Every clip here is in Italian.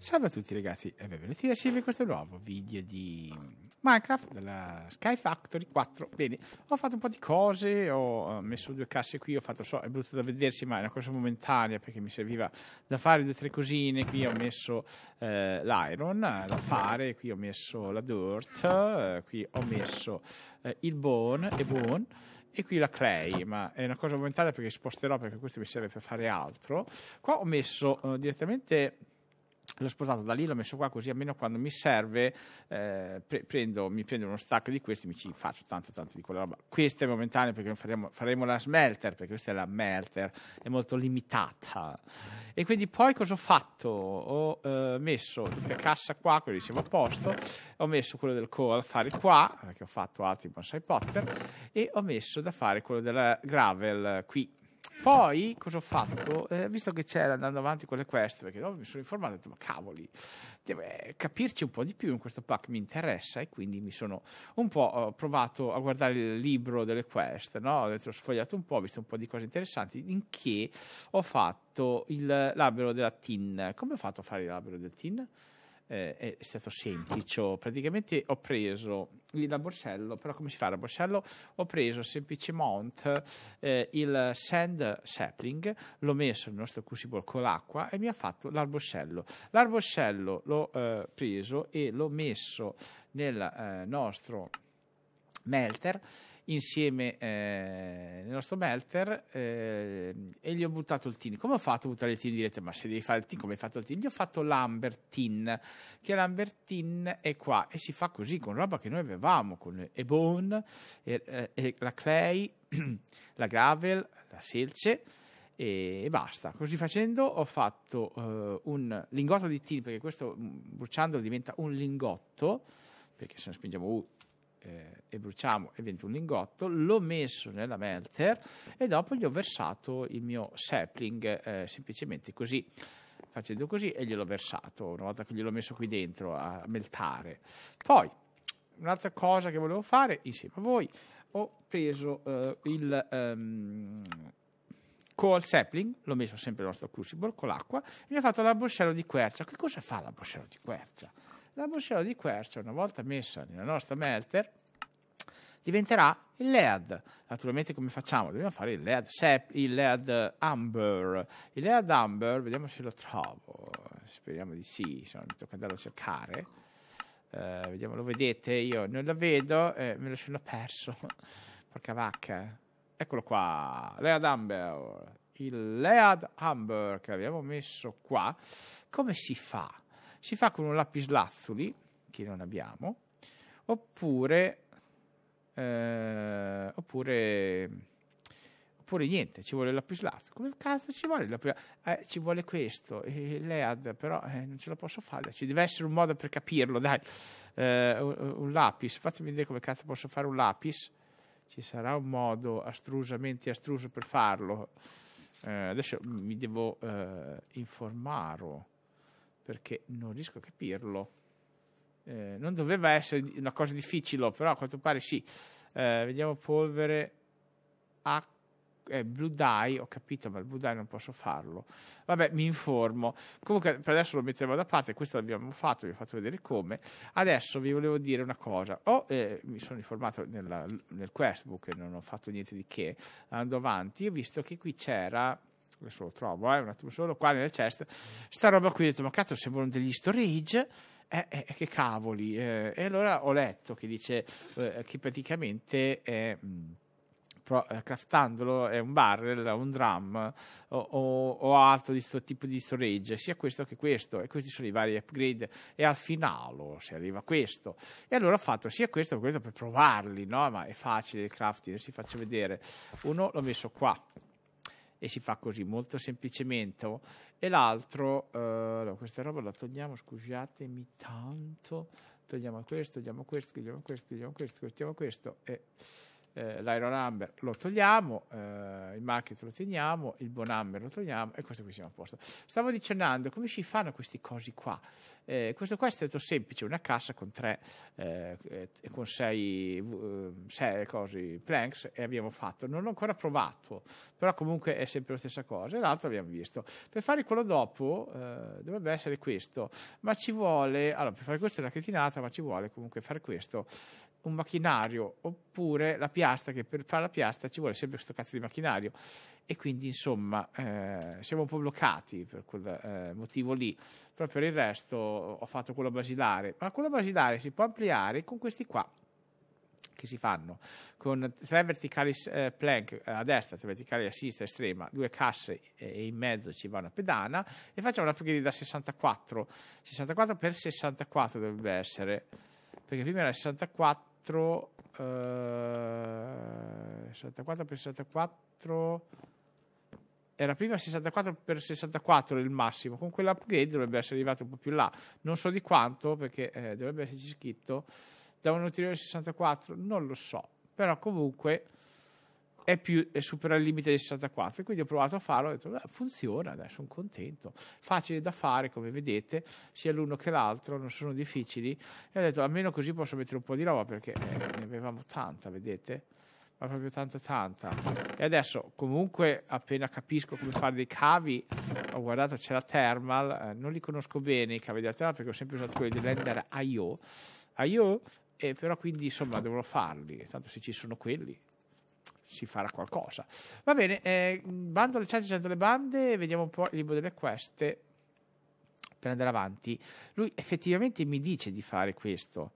Salve a tutti ragazzi e benvenuti a Silvia in questo nuovo video di Minecraft della Sky Factory 4 Bene, ho fatto un po' di cose, ho eh, messo due casse qui, ho fatto, so, è brutto da vedersi ma è una cosa momentanea perché mi serviva da fare due o tre cosine Qui ho messo eh, l'iron da fare, qui ho messo la dirt, eh, qui ho messo eh, il bone e bone e qui la clay, ma è una cosa momentanea perché sposterò perché questo mi serve per fare altro Qua ho messo eh, direttamente l'ho spostato da lì, l'ho messo qua così almeno quando mi serve eh, pre- prendo, mi prendo uno stacco di questi e mi ci faccio tanto tanto di quella roba. Questa è momentanea perché faremo, faremo, la smelter, perché questa è la melter, è molto limitata. E quindi poi cosa ho fatto? Ho eh, messo la cassa qua, così siamo a posto, ho messo quello del a fare qua, perché eh, ho fatto altri bonsai potter, e ho messo da fare quello della gravel qui poi cosa ho fatto? Eh, visto che c'era andando avanti con le quest, perché no, mi sono informato, ho detto ma cavoli, deve eh, capirci un po' di più in questo pack mi interessa e quindi mi sono un po' eh, provato a guardare il libro delle quest, no? ho, detto, ho sfogliato un po', ho visto un po' di cose interessanti, in che ho fatto il, l'albero della TIN. Come ho fatto a fare l'albero della TIN? eh, è stato semplice. Praticamente ho preso il borsello, però come si fa il borsello? Ho preso semplicemente eh, il sand sapling, l'ho messo nel nostro crucible con l'acqua e mi ha fatto l'arboscello. L'arboscello l'ho eh, preso e l'ho messo nel eh, nostro melter insieme eh, nel nostro melter eh, e gli ho buttato il tin. Come ho fatto a buttare il tin? Direte, ma se devi fare il tin, come hai fatto il tin? Gli ho fatto l'ambertin, che l'ambertin è qua e si fa così con roba che noi avevamo, con Ebon, eh, eh, la clay, la gravel, la selce e basta. Così facendo ho fatto eh, un lingotto di tin, perché questo mm, bruciandolo diventa un lingotto, perché se ne spingiamo U uh, eh, e bruciamo e diventa un lingotto, l'ho messo nella melter e dopo gli ho versato il mio sapling eh, semplicemente così facendo così e gliel'ho versato una volta che gliel'ho messo qui dentro a meltare. Poi un'altra cosa che volevo fare insieme a voi ho preso eh, il um, ehm, coal sapling, l'ho messo sempre nel nostro crucible con l'acqua e mi ha fatto la boscello di quercia. Che cosa fa la boscello di quercia? la miscela di quercia, una volta messa nella nostra melter, diventerà il lead. Naturalmente come facciamo? Dobbiamo fare il lead sep, il lead amber. Il lead amber, vediamo se lo trovo. Speriamo di sì, insomma, mi tocca andarlo a cercare. Eh, vediamo, lo vedete? Io non la vedo, eh, me lo sono perso. Porca vacca. Eccolo qua, lead amber. Il lead amber che abbiamo messo qua. Come si fa? si fa con un lapislazzuli, che non abbiamo, oppure, eh, oppure, oppure niente, ci vuole il lapislazzuli. Come cazzo ci vuole il lapislazzuli? Eh, ci vuole questo, eh, l'EAD, però non ce la posso fare, ci deve essere un modo per capirlo, dai. Eh, un, un, lapis, fatemi vedere come cazzo posso fare un lapis. Ci sarà un modo astrusamente astruso per farlo. Eh, adesso mi devo eh, informare perché non riesco a capirlo. Eh, non doveva essere una cosa difficile, però a quanto pare sì. Eh, vediamo polvere H. Ah, eh, Blue Dye, ho capito, ma il Blue Dye non posso farlo. Vabbè, mi informo. Comunque, per adesso lo mettiamo da parte. Questo l'abbiamo fatto, vi ho fatto vedere come. Adesso vi volevo dire una cosa. Oh, eh, mi sono informato nella, nel questbook, e non ho fatto niente di che. Andando avanti, ho visto che qui c'era adesso lo trovo, eh, un attimo solo, qua nella ceste, sta roba qui, ho detto, ma cazzo, sembrano degli storage, eh, eh, eh che cavoli, eh. e allora ho letto che dice eh, che praticamente... Mh, mm, craftandolo è un barrel, un drum o, o, o altro di questo tipo di storage, sia questo che questo, e questi sono i vari upgrade, e al finale si arriva a questo. E allora ho fatto sia questo che questo per provarli, no? ma è facile il crafting, si faccio vedere. Uno l'ho messo qua, e si fa così molto semplicemente oh. e l'altro eh, allora, questa roba la togliamo scusatemi tanto togliamo questo togliamo questo togliamo questo togliamo questo togliamo questo, togliamo questo e eh, l'iron number lo togliamo, eh, il market lo teniamo, il buon number lo togliamo e questo qui siamo a posto. Stavo dicendo come si fanno questi cosi qua? Eh, questo qua è stato semplice, una cassa con tre, eh, con sei, eh, sei cose, planks e abbiamo fatto, non l'ho ancora provato, però comunque è sempre la stessa cosa e l'altro abbiamo visto. Per fare quello dopo eh, dovrebbe essere questo, ma ci vuole, allora per fare questo è una cretinata, ma ci vuole comunque fare questo un macchinario oppure la piastra che per fare la piastra ci vuole sempre questo cazzo di macchinario e quindi insomma eh, siamo un po' bloccati per quel eh, motivo lì però per il resto ho fatto quello basilare ma quello basilare si può ampliare con questi qua che si fanno con tre verticali eh, plank a destra, tre verticali a sinistra estrema, due casse e in mezzo ci va una pedana e facciamo una upgrade da 64 64 per 64 dovrebbe essere perché prima era 64 64, eh, 64 per 64 era prima 64 per 64 il massimo, con quell'upgrade dovrebbe essere arrivato un po' più là, non so di quanto perché eh, dovrebbe esserci scritto da un ulteriore 64, non lo so, però comunque è, più, è supera il limite dei 64, quindi ho provato a farlo, ho detto funziona, dai, sono contento, facile da fare come vedete, sia l'uno che l'altro, non sono difficili, e ho detto almeno così posso mettere un po' di roba perché eh, ne avevamo tanta, vedete? Ma proprio tanta tanta. E adesso comunque appena capisco come fare dei cavi, ho guardato c'è la Thermal, eh, non li conosco bene i cavi della Thermal perché ho sempre usato quelli dell'Ender IO, IO eh, però quindi insomma dovrò farli, tanto se ci sono quelli si farà qualcosa. Va bene, eh, bando alle chat, certo le bande, vediamo un po' il libro delle queste per andare avanti. Lui effettivamente mi dice di fare questo.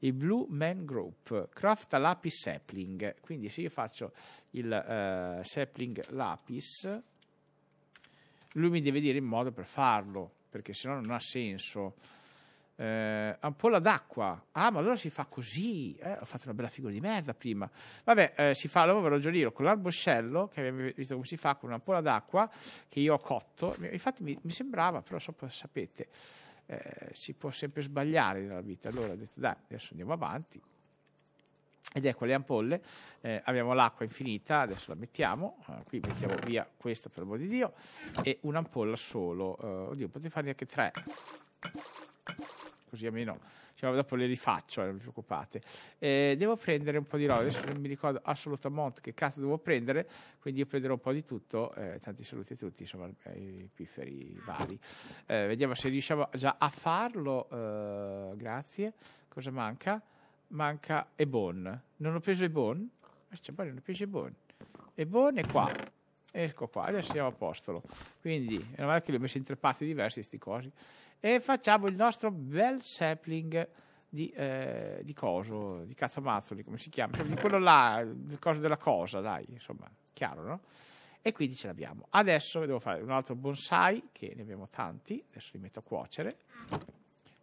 Il Blue Man Group Craft lapis sapling. Quindi, se io faccio il eh, sapling lapis, lui mi deve dire il modo per farlo perché se no non ha senso eh, ampolla d'acqua. Ah, ma allora si fa così. Eh, ho fatto una bella figura di merda prima. Vabbè, eh, si fa l'uovo rogiolino con l'arboscello, che avevi visto come si fa, con un'ampolla d'acqua che io ho cotto. Infatti mi, mi sembrava, però so, sapete, eh, si può sempre sbagliare nella vita. Allora ho detto, dai, adesso andiamo avanti. Ed ecco le ampolle, eh, abbiamo l'acqua infinita, adesso la mettiamo, eh, qui mettiamo via questa per l'amor di Dio, e un'ampolla solo, eh, oddio potete farne anche tre, così almeno diciamo, dopo le rifaccio, eh, non vi preoccupate. Eh, devo prendere un po' di roba, adesso non mi ricordo assolutamente che cazzo devo prendere, quindi io prenderò un po' di tutto, eh, tanti saluti a tutti, insomma, i pifferi vari. Eh, vediamo se riusciamo già a farlo, eh, grazie. Cosa manca? Manca Ebon. Non ho preso Ebon? Eh, cioè, non ho preso Ebon. Ebon è qua ecco qua, adesso siamo a postolo. Quindi, è normale che li ho messi in tre parti diverse, sti cosi e facciamo il nostro bel sapling di, eh, di coso, di cazzamazzoli, come si chiama? Di quello là, il coso della cosa, dai, insomma, chiaro, no? E quindi ce l'abbiamo. Adesso devo fare un altro bonsai, che ne abbiamo tanti, adesso li metto a cuocere.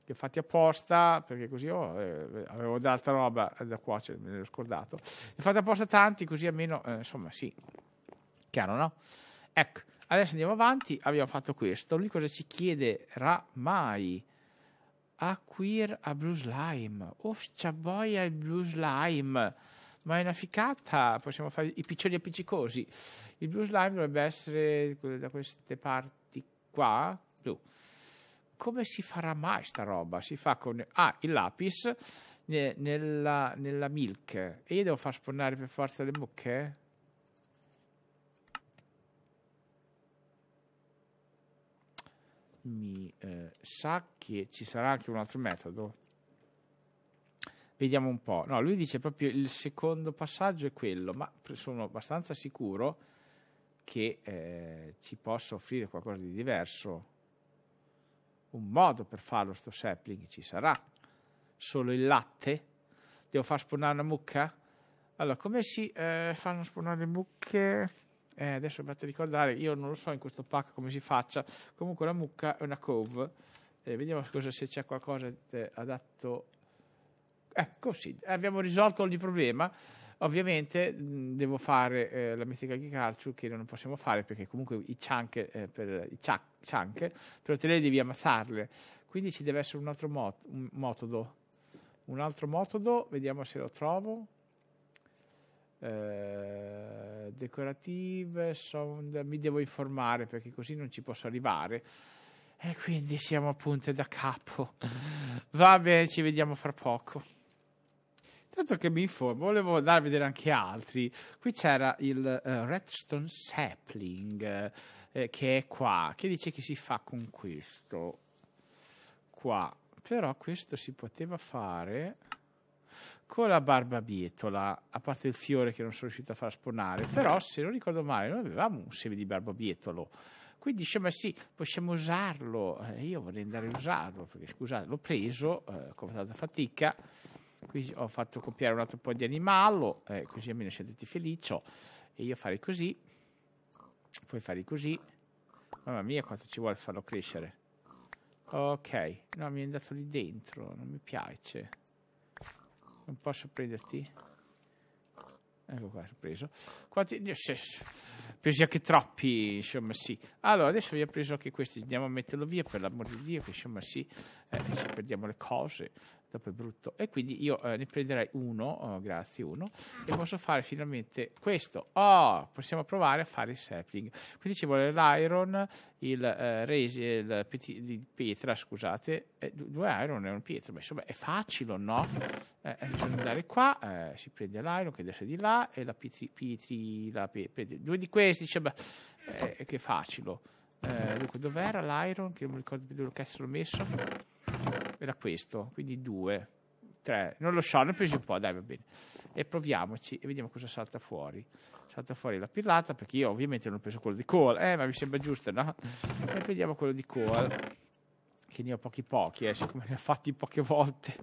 Li ho fatti apposta, perché così oh, eh, avevo d'altra roba da cuocere, me l'ho scordato. Li ho fatti apposta tanti, così almeno, eh, insomma, sì. Chiaro, no? Ecco. Adesso andiamo avanti, abbiamo fatto questo. Lui cosa ci chiede? Ramai. Acquir a Blue Slime. Oh, boia il Blue Slime. Ma è una ficata. Possiamo fare i piccioni appiccicosi. Il Blue Slime dovrebbe essere da queste parti qua. Blu. Come si farà mai sta roba? Si fa con... Ah, il lapis nella, nella milk. E io devo far spawnare per forza le mucche? mi eh, sa che ci sarà anche un altro metodo. Vediamo un po'. No, lui dice proprio il secondo passaggio è quello, ma sono abbastanza sicuro che eh, ci possa offrire qualcosa di diverso. Un modo per farlo, sto sapling ci sarà. Solo il latte? Devo far spawnare una mucca? Allora, come si eh, fanno spawnare mucche? Eh, adesso andate a ricordare, io non lo so in questo pack come si faccia. Comunque la mucca è una cove. Eh, vediamo cosa, se c'è qualcosa eh, adatto. Ecco, eh, sì, abbiamo risolto ogni problema. Ovviamente mh, mm, devo fare eh, la di calcio che non possiamo fare perché comunque i chunk, eh, per, i chunk, per ottenere devi ammazzarle. Quindi ci deve essere un altro mot- un metodo. Un altro metodo, vediamo se lo trovo. Eh, decorative, sound, mi devo informare perché così non ci posso arrivare. E quindi siamo a punte da capo. Vabbè, ci vediamo fra poco. Tanto che mi informo, volevo andare a vedere anche altri. Qui c'era il uh, Redstone Sapling, eh, che è qua, che dice che si fa con questo. Qua. Però questo si poteva fare con la barbabietola, a parte il fiore che non sono riuscito a far spawnare, però se non ricordo male noi avevamo un seme di barbabietolo, quindi dice ma sì, possiamo usarlo, eh, io vorrei andare a usarlo, perché scusate, l'ho preso eh, con tanta fatica, qui ho fatto copiare un altro po' di animale, eh, così almeno siete tutti felici, e io farei così, poi farei così, mamma mia quanto ci vuole farlo crescere. Ok, no, mi è andato lì dentro, non mi piace. Non posso prenderti. Ecco qua, preso. Quanti presi anche troppi, insomma sì. Allora, adesso vi ho preso anche questi, andiamo a metterlo via per l'amor di Dio, che insomma sì, eh, se perdiamo le cose, dopo è brutto. E quindi io eh, ne prenderei uno, oh, grazie, uno, e posso fare finalmente questo. Oh, possiamo provare a fare il sapling. Quindi ci vuole l'iron, il eh, resi, il peti, pietra, scusate, eh, due iron e una pietra, ma insomma è facile, no? Eh, eh bisogna andare qua, eh, si prende l'iron che adesso è di là, e la pietri, pietri la, pe, due di questi si dice, beh, eh, che facile. Eh, dunque, dov'era l'Iron? Che non mi ricordo più dove l'ho messo. Era questo, quindi 2, 3, non lo so, ne ho presi un po', dai, va bene. E proviamoci e vediamo cosa salta fuori. Salta fuori la pillata perché io ovviamente non ho preso quello di Cole, eh, ma mi sembra giusto, no? E prendiamo quello di Cole, che ne ho pochi pochi, eh, siccome ne ho fatti poche volte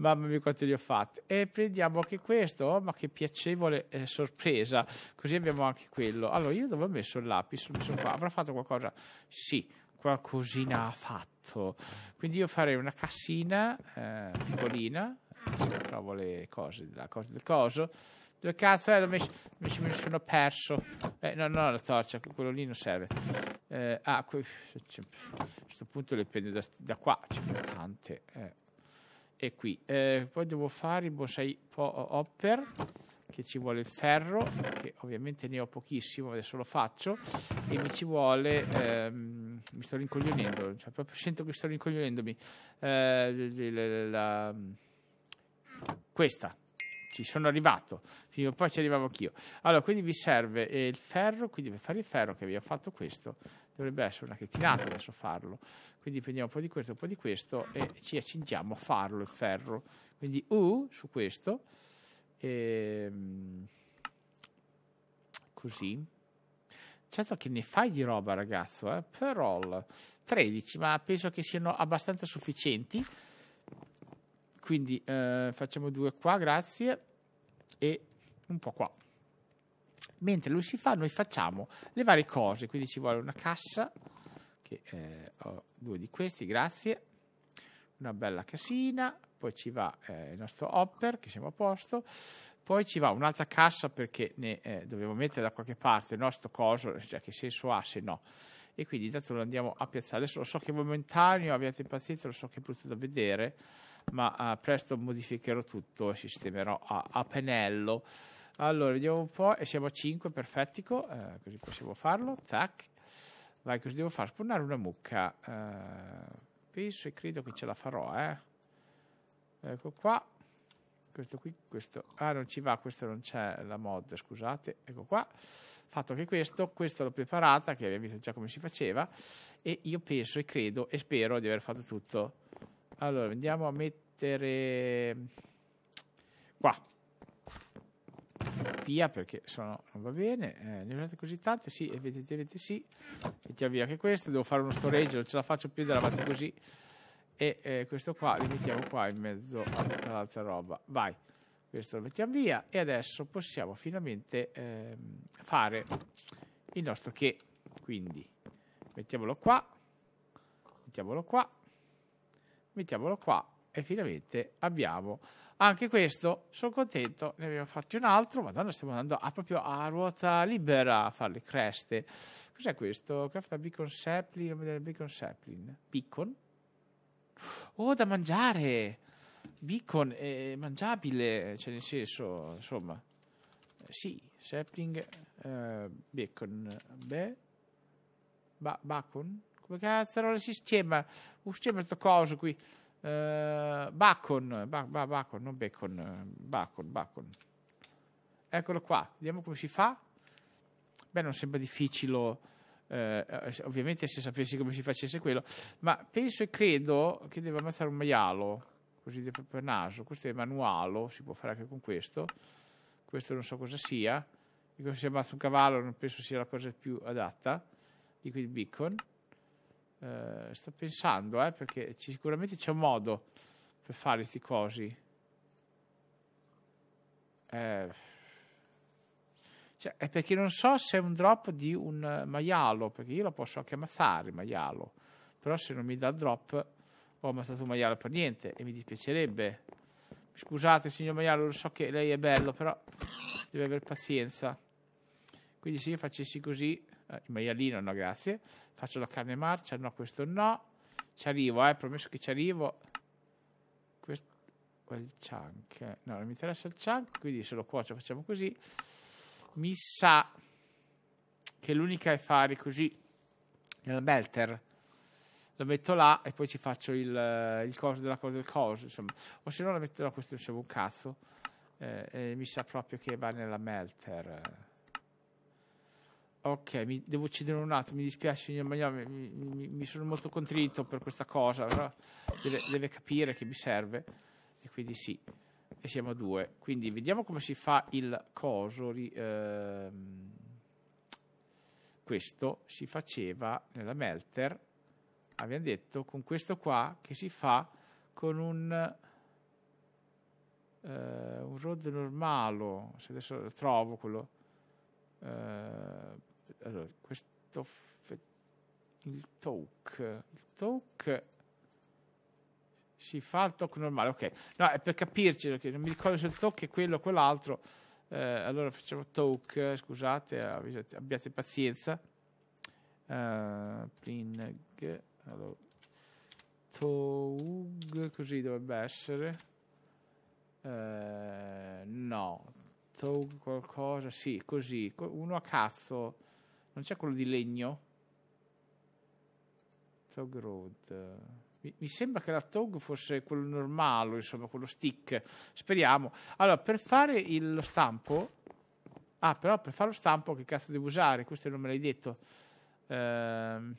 mamma mia quanti li ho fatti e prendiamo anche questo oh, ma che piacevole eh, sorpresa così abbiamo anche quello allora io dove ho messo il lapis l'ho messo qua avrà fatto qualcosa sì qualcosina ha fatto quindi io farei una cassina eh, piccolina se trovo le cose la cosa del coso dove cazzo è? Mi sono perso. Eh, no, no, la torcia, quello lì non serve. Eh, ah, a questo punto le prendo da, da qua, C'è ne tante. Eh è qui. Eh, poi devo fare il bonsai hopper che ci vuole il ferro, che ovviamente ne ho pochissimo, adesso lo faccio, e mi ci vuole, ehm, mi sto rincoglionendo, cioè proprio sento che sto rincoglionendomi, eh, la, questa, ci sono arrivato, prima o poi ci arrivavo anch'io. Allora, quindi vi serve eh, il ferro, quindi per fare il ferro che vi ho fatto questo, dovrebbe essere una cretinata adesso farlo. Quindi prendiamo un po' di questo, un po' di questo e ci accingiamo a farlo il ferro. Quindi U uh, su questo, ehm, così. Certo che ne fai di roba ragazzo, eh? per 13, ma penso che siano abbastanza sufficienti. Quindi eh, facciamo due qua, grazie, e un po' qua mentre lui si fa noi facciamo le varie cose, quindi ci vuole una cassa, che eh, ho due di questi, grazie, una bella casina, poi ci va eh, il nostro hopper che siamo a posto, poi ci va un'altra cassa perché ne eh, dobbiamo mettere da qualche parte il nostro coso, cioè che senso ha se no. E quindi intanto lo andiamo a piazzare. Adesso lo so che è momentaneo, abbiate pazienza, lo so che è brutto da vedere, ma eh, presto modificherò tutto e sistemerò a, a pennello allora, vediamo un po'. E siamo a 5, perfetto. Eh, così possiamo farlo. Tac. Vai, così devo fare? spawnare una mucca. Eh, penso e credo che ce la farò, eh. Ecco qua. Questo qui, questo... Ah, non ci va, questo non c'è la mod, scusate. Ecco qua. Fatto che questo, questo l'ho preparata, che abbiamo visto già come si faceva. E io penso e credo e spero di aver fatto tutto. Allora, andiamo a mettere... Qua terapia perché sono, non va bene, eh, ne usate così tante, sì, evidentemente sì, mettiamo via anche questo, devo fare uno storeggio, non ce la faccio più, della avanti così, e eh, questo qua lo mettiamo qua in mezzo a tutta l'altra roba, vai, questo lo mettiamo via e adesso possiamo finalmente eh, fare il nostro che, quindi mettiamolo qua, mettiamolo qua, mettiamolo qua e finalmente abbiamo anche questo, sono contento, ne abbiamo fatti un altro, madonna stiamo andando a, proprio a ruota libera a fare le creste. Cos'è questo? Craft da Beacon Sapling, Beacon Sapling. Beacon? Oh, da mangiare! Beacon è mangiabile, cioè nel senso, insomma, eh, sì, sapling, eh, bacon, beh, ba- bacon? Come cazzo non si sistema? Un sistema sto coso qui. Eh, Bacon, ba- ba- Bacon, non Bacon, eh, Bacon, Bacon. Eccolo qua, vediamo come si fa. Beh, non sembra difficile, eh, eh ovviamente se sapessi come si facesse quello, ma penso e credo che devo ammazzare un maiale, così di proprio naso. Questo è manuale, si può fare anche con questo. Questo non so cosa sia. Dico, se si ammazza un cavallo non penso sia la cosa più adatta. Liquid Beacon. Eh, sto pensando, eh, perché ci, sicuramente c'è un modo per fare questi cosi. Eh, cioè, è perché non so se è un drop di un maialo, perché io lo posso anche ammazzare, maialo. Però se non mi dà il drop, ho ammazzato un maiale per niente e mi dispiacerebbe. Scusate, signor maialo, lo so che lei è bello, però deve avere pazienza. Quindi se io facessi così eh, il maialino no grazie, faccio la carne marcia, no questo no, ci arrivo, eh, promesso che ci arrivo, questo o chunk, no non mi interessa il chunk, quindi se lo cuocio facciamo così, mi sa che l'unica è fare così nella belter lo metto là e poi ci faccio il, il coso della cosa del coso insomma. o se no la metto là questo non c'è un cazzo eh, mi sa proprio che va nella melter Ok, mi devo uccidere un attimo, mi dispiace, mi, mi, mi sono molto contrito per questa cosa, però deve, deve, capire che mi serve e quindi sì, e siamo a due. Quindi vediamo come si fa il coso. Ehm, questo si faceva nella melter, abbiamo detto, con questo qua che si fa con un, eh, un rod normale, se adesso trovo quello... Eh, allora, questo il talk, il talk si fa il talk normale, ok. No, è per capirci, perché non mi ricordo se il talk è quello o quell'altro. Eh, allora facciamo talk, scusate, avvisate, abbiate pazienza. Uh, eh, pling, allora, Tog, così dovrebbe essere. Uh, no, Tog qualcosa, sì, così, uno a cazzo. Non c'è quello di legno? Tog Road. Mi, mi sembra che la Tog fosse quello normale, insomma, quello stick. Speriamo. Allora, per fare il, lo stampo... Ah, però per fare lo stampo che cazzo devo usare? Questo non me l'hai detto. Ehm,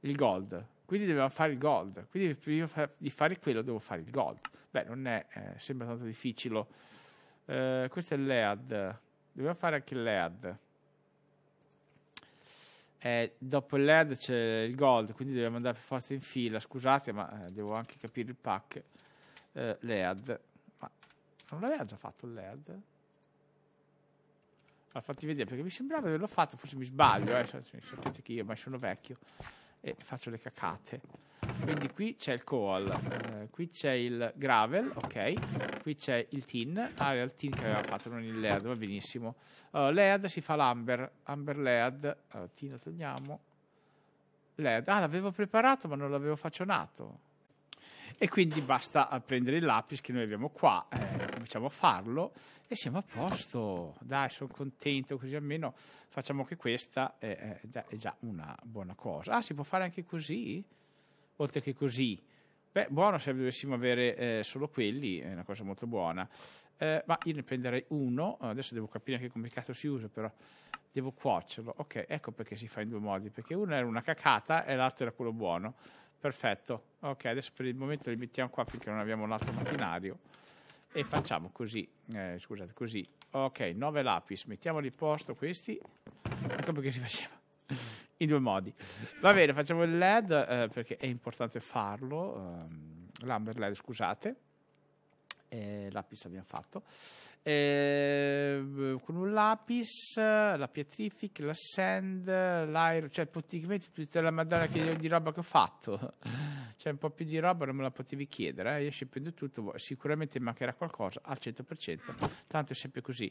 il gold. Quindi dobbiamo fare il gold. Quindi prima di fare quello devo fare il gold. Beh, non è... Eh, sembra tanto difficile. Eh, questo è l'EAD. Dobbiamo fare anche l'EAD. Eh, dopo il LED c'è il gold, quindi dobbiamo andare per forza in fila. Scusate, ma eh, devo anche capire il pack. Eh, LED, ma non l'aveva già fatto il LED? Allora, fatti vedere perché mi sembrava di averlo fatto, forse mi sbaglio. Eh, sapete che io, ma sono vecchio e faccio le cacate. Quindi qui c'è il coal, eh, qui c'è il gravel, ok, qui c'è il tin, ah era il tin che aveva fatto, non il lead, va benissimo. Uh, lead si fa l'amber, amber lead, uh, tin lo togliamo, lead, ah l'avevo preparato ma non l'avevo faccionato e quindi basta prendere il lapis che noi abbiamo qua, eh, cominciamo a farlo e siamo a posto, dai sono contento così almeno facciamo anche questa, eh, eh è già una buona cosa. Ah si può fare anche così? Oltre che così? Beh, buono se dovessimo avere eh, solo quelli, è una cosa molto buona. Eh, ma io ne prenderei uno, adesso devo capire anche come cazzo si usa però devo cuocerlo. Ok, ecco perché si fa in due modi, perché uno era una cacata e l'altro era quello buono. Perfetto. Ok, adesso per il momento li mettiamo qua finché non abbiamo un altro macchinario. E facciamo così, eh, scusate, così. Ok, 9 lapis, mettiamoli a posto questi. Ecco perché si faceva in due modi. Va bene, facciamo il LED eh, perché è importante farlo. Um, L'amber LED, scusate eh, lapis abbiamo fatto eh, con un lapis la pietrific la sand l'air cioè praticamente tutta la madonna che, di roba che ho fatto cioè un po' più di roba non me la potevi chiedere eh. io prendo tutto sicuramente mancherà qualcosa al 100% tanto è sempre così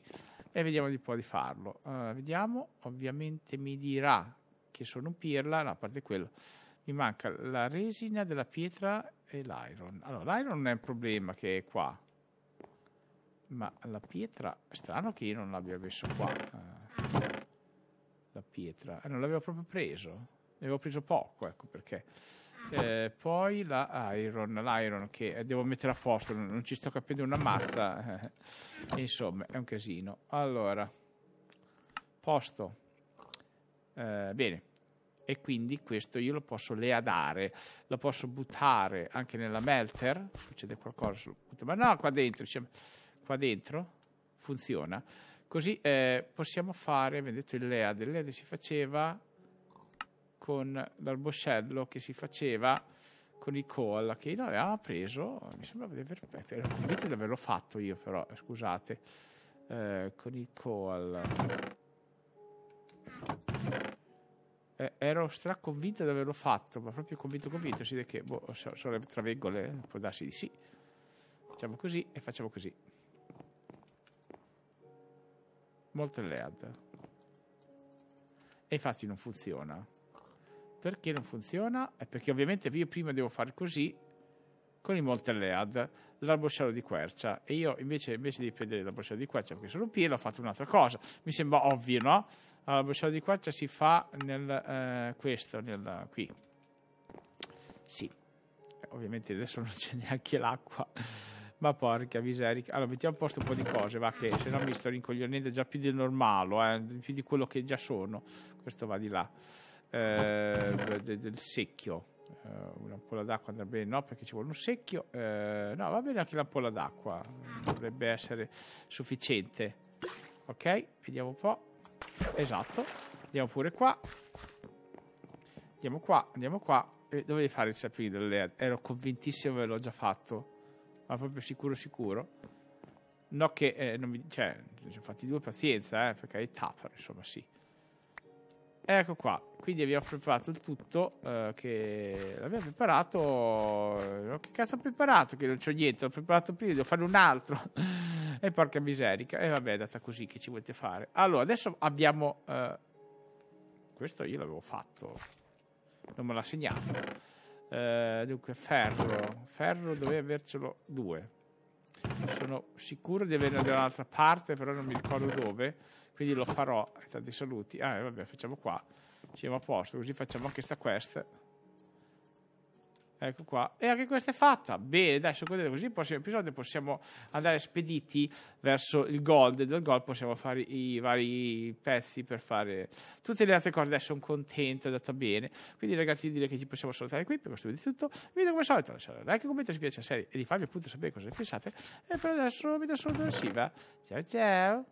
e vediamo di poi di farlo uh, vediamo ovviamente mi dirà che sono un pirla no, a parte quello mi manca la resina della pietra e l'iron allora l'iron non è un problema che è qua ma la pietra, strano che io non l'abbia messo qua. Eh, la pietra, eh, non l'avevo proprio preso, ne avevo preso poco, ecco perché. Eh, poi la Iron, l'Iron che eh, devo mettere a posto, non, ci sto capendo una mazza. Eh. Insomma, è un casino. Allora, posto. bene, e quindi questo io lo posso leadare, lo posso buttare anche nella melter, succede qualcosa, ma no, qua dentro. Cioè, qua dentro, funziona. Così eh, possiamo fare, abbiamo detto il LEAD, il LEAD si faceva con l'arboscello che si faceva con i call che io avevamo preso, mi sembrava di, aver, per, di averlo fatto io però, eh, scusate, eh, con i call. Eh, ero straconvinto di averlo fatto, ma proprio convinto convinto, si sì, che, boh, so, so, tra virgole, può darsi di sì. Facciamo così e facciamo così molto lead. E infatti non funziona. Perché non funziona? È perché ovviamente io prima devo fare così con i molte lead l'arboscello di quercia e io invece, invece di prendere l'arboscello di quercia perché sono pieno ho fatto un'altra cosa mi sembra ovvio no? l'arboscello di quercia si fa nel eh, questo nel qui sì ovviamente adesso non c'è neanche l'acqua ma porca miseria. Allora, mettiamo a posto un po' di cose, va che se no mi sto rincoglionendo già più del normale, eh, più di quello che già sono. Questo va di là. Eh, del, del secchio. Eh, una polla d'acqua andrà bene, no? Perché ci vuole un secchio. Eh, no, va bene anche la polla d'acqua. Dovrebbe essere sufficiente. Ok, vediamo un po'. Esatto. Andiamo pure qua. Andiamo qua, andiamo qua. E eh, dovevi fare il sapino delle... Ero convintissimo che l'ho già fatto ma ah, proprio sicuro sicuro. No che, eh, non vi, cioè, fatti due pazienza, eh, per carità, però insomma sì. Ecco qua, quindi abbiamo preparato il tutto eh, che l'abbiamo preparato... Eh, che cazzo ho preparato? Che non c'ho niente, ho preparato prima, devo fare un altro. e porca miserica, e vabbè è andata così, che ci volete fare? Allora, adesso abbiamo... Eh, questo io l'avevo fatto, non me l'ha segnato eh, dunque, ferro. Ferro dovevo avercelo due. Sono sicuro di averne da un'altra parte, però non mi ricordo dove. Quindi lo farò. Tanti saluti. Ah, eh, vabbè, facciamo qua. Siamo a posto, così facciamo anche sta quest. Ecco qua. E anche questa è fatta. Bene, adesso godete così. Il prossimo episodio possiamo andare spediti verso il gold. E dal gold possiamo fare i vari pezzi per fare tutte le altre cose. Adesso sono contento, è andata bene. Quindi, ragazzi, direi che ci possiamo salutare qui. Per questo video è tutto. Vi vedo come al solito. Lasciate un like, commento se piace la serie e di farvi appunto sapere cosa ne pensate. E per adesso vi do solo una Ciao ciao.